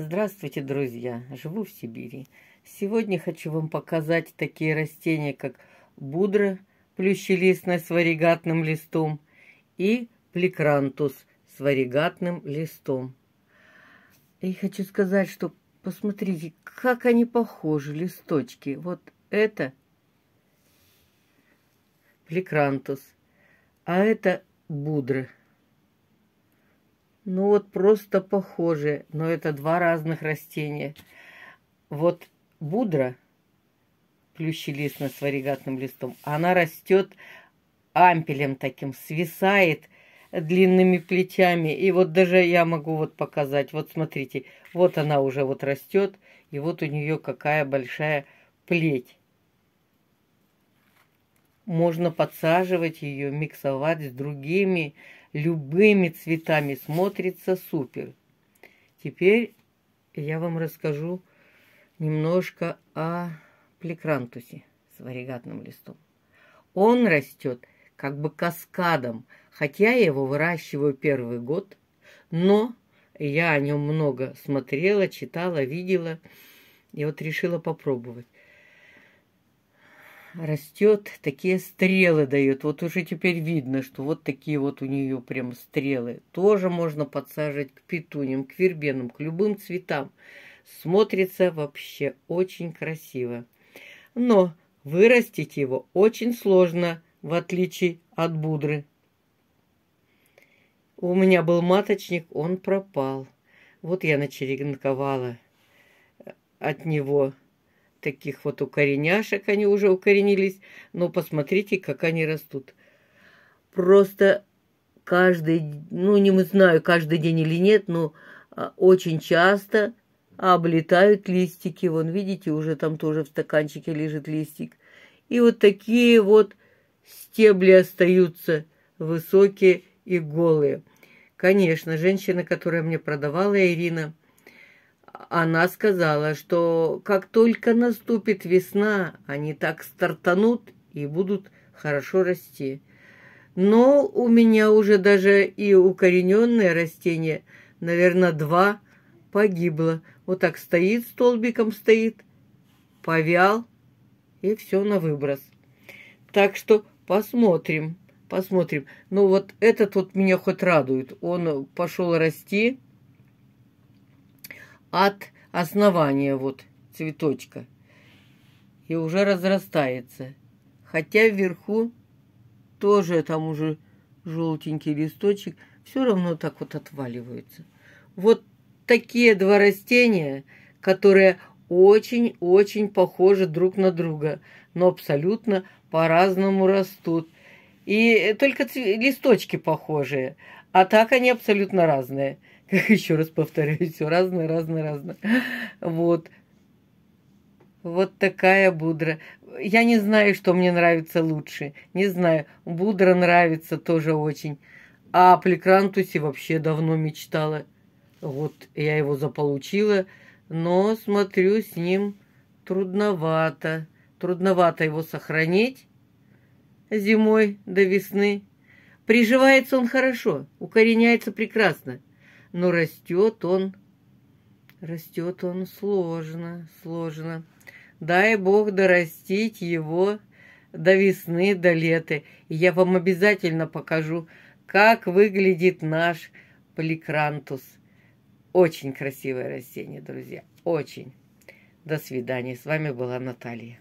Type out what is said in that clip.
Здравствуйте, друзья! Живу в Сибири. Сегодня хочу вам показать такие растения, как будра, плющелистная с варигатным листом, и плекрантус с варигатным листом. И хочу сказать, что посмотрите, как они похожи, листочки. Вот это плекрантус, а это будры. Ну вот просто похожи, но это два разных растения. Вот будра, плющий лист с варигатным листом, она растет ампелем таким, свисает длинными плечами. И вот даже я могу вот показать. Вот смотрите, вот она уже вот растет, и вот у нее какая большая плеть. Можно подсаживать ее, миксовать с другими любыми цветами смотрится супер. Теперь я вам расскажу немножко о плекрантусе с варигатным листом. Он растет как бы каскадом, хотя я его выращиваю первый год, но я о нем много смотрела, читала, видела, и вот решила попробовать растет, такие стрелы дает. Вот уже теперь видно, что вот такие вот у нее прям стрелы. Тоже можно подсаживать к петуням, к вербенам, к любым цветам. Смотрится вообще очень красиво. Но вырастить его очень сложно, в отличие от будры. У меня был маточник, он пропал. Вот я начеренковала от него таких вот укореняшек, они уже укоренились, но посмотрите, как они растут. Просто каждый, ну не знаю, каждый день или нет, но а, очень часто облетают листики. Вон, видите, уже там тоже в стаканчике лежит листик. И вот такие вот стебли остаются высокие и голые. Конечно, женщина, которая мне продавала, Ирина, она сказала, что как только наступит весна, они так стартанут и будут хорошо расти. Но у меня уже даже и укорененное растение, наверное, два погибло. Вот так стоит столбиком, стоит, повял, и все на выброс. Так что посмотрим, посмотрим. Ну вот этот вот меня хоть радует. Он пошел расти, от основания вот цветочка и уже разрастается. Хотя вверху тоже там уже желтенький листочек, все равно так вот отваливается. Вот такие два растения, которые очень-очень похожи друг на друга, но абсолютно по-разному растут. И только листочки похожие. А так они абсолютно разные. Как еще раз повторяю, все разное, разное, разное. Вот. Вот такая будра. Я не знаю, что мне нравится лучше. Не знаю. Будра нравится тоже очень. А о Плекрантусе вообще давно мечтала. Вот я его заполучила. Но, смотрю, с ним трудновато. Трудновато его сохранить зимой до весны. Приживается он хорошо, укореняется прекрасно, но растет он... Растет он сложно, сложно. Дай Бог дорастить его до весны, до лета. И я вам обязательно покажу, как выглядит наш поликраntус. Очень красивое растение, друзья, очень. До свидания. С вами была Наталья.